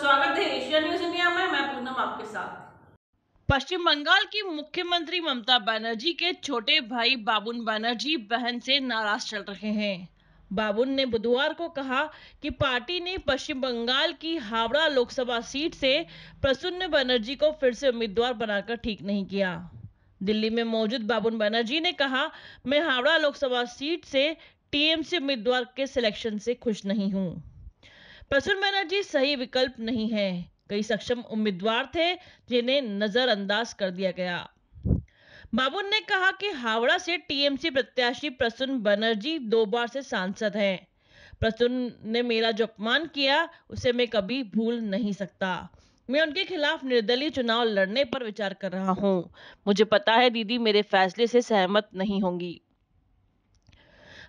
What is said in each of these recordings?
स्वागत है Asia news India में मैं पूनम आपके साथ पश्चिम बंगाल की मुख्यमंत्री ममता बनर्जी के छोटे भाई बाबुन बनर्जी बहन से नाराज चल रहे हैं बाबुन ने बुधवार को कहा कि पार्टी ने पश्चिम बंगाल की हावड़ा लोकसभा सीट से प्रसन्न बनर्जी को फिर से उम्मीदवार बनाकर ठीक नहीं किया दिल्ली में मौजूद बाबुन बनर्जी ने कहा मैं हावड़ा लोकसभा सीट से टीएमसी उम्मीदवार के सिलेक्शन से खुश नहीं हूं प्रसून बनर्जी सही विकल्प नहीं है कई सक्षम उम्मीदवार थे जिन्हें नजरअंदाज कर दिया गया बाबुन ने कहा कि हावड़ा से टीएमसी प्रत्याशी प्रसून बनर्जी दो बार से सांसद हैं प्रसून ने मेरा जो अपमान किया उसे मैं कभी भूल नहीं सकता मैं उनके खिलाफ निर्दलीय चुनाव लड़ने पर विचार कर रहा हूँ मुझे पता है दीदी मेरे फैसले से सहमत नहीं होंगी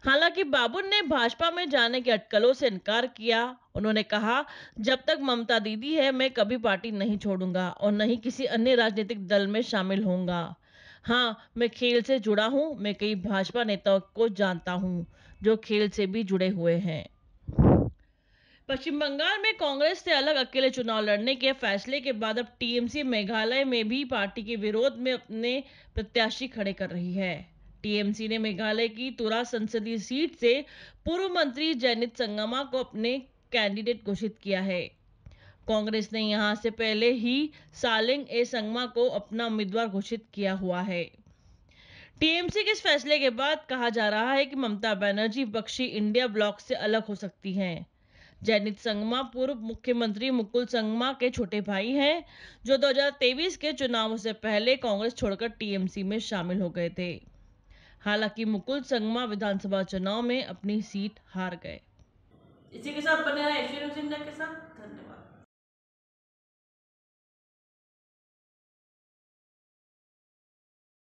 हालांकि बाबुल ने भाजपा में जाने की अटकलों से इनकार किया उन्होंने कहा जब तक ममता दीदी है मैं कभी पार्टी नहीं छोड़ूंगा और न ही किसी अन्य राजनीतिक दल में शामिल होऊंगा हाँ मैं खेल से जुड़ा हूँ मैं कई भाजपा नेताओं को जानता हूँ जो खेल से भी जुड़े हुए हैं पश्चिम बंगाल में कांग्रेस से अलग अकेले चुनाव लड़ने के फैसले के बाद अब टीएमसी मेघालय में भी पार्टी के विरोध में अपने प्रत्याशी खड़े कर रही है टीएमसी ने मेघालय की तुरा संसदीय सीट से पूर्व मंत्री जैनित संगमा को अपने कैंडिडेट घोषित किया है कांग्रेस ने यहां से पहले ही सालिंग ए संगमा को अपना उम्मीदवार घोषित किया हुआ है टीएमसी के इस फैसले के बाद कहा जा रहा है कि ममता बनर्जी बख्शी इंडिया ब्लॉक से अलग हो सकती हैं जैनित संगमा पूर्व मुख्यमंत्री मुकुल संगमा के छोटे भाई हैं जो 2023 के चुनावों से पहले कांग्रेस छोड़कर टीएमसी में शामिल हो गए थे हालांकि मुकुल संगमा विधानसभा चुनाव में अपनी सीट हार गए इसी के साथ बने रहे के साथ धन्यवाद